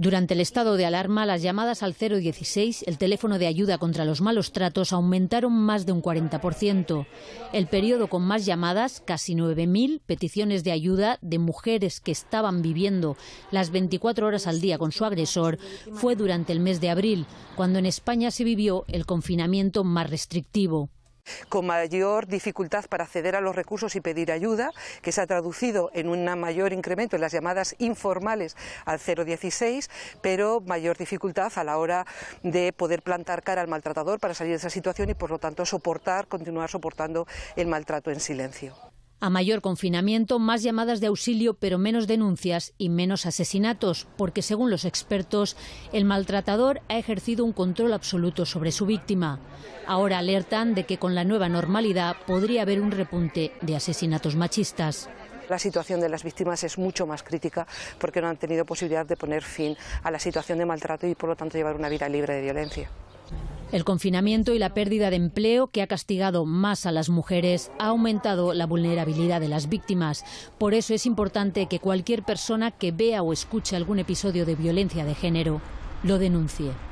Durante el estado de alarma, las llamadas al 016, el teléfono de ayuda contra los malos tratos, aumentaron más de un 40%. El periodo con más llamadas, casi 9.000 peticiones de ayuda de mujeres que estaban viviendo las 24 horas al día con su agresor, fue durante el mes de abril, cuando en España se vivió el confinamiento más restrictivo con mayor dificultad para acceder a los recursos y pedir ayuda, que se ha traducido en un mayor incremento en las llamadas informales al 016, pero mayor dificultad a la hora de poder plantar cara al maltratador para salir de esa situación y, por lo tanto, soportar, continuar soportando el maltrato en silencio. A mayor confinamiento, más llamadas de auxilio, pero menos denuncias y menos asesinatos, porque según los expertos, el maltratador ha ejercido un control absoluto sobre su víctima. Ahora alertan de que con la nueva normalidad podría haber un repunte de asesinatos machistas la situación de las víctimas es mucho más crítica porque no han tenido posibilidad de poner fin a la situación de maltrato y por lo tanto llevar una vida libre de violencia. El confinamiento y la pérdida de empleo, que ha castigado más a las mujeres, ha aumentado la vulnerabilidad de las víctimas. Por eso es importante que cualquier persona que vea o escuche algún episodio de violencia de género lo denuncie.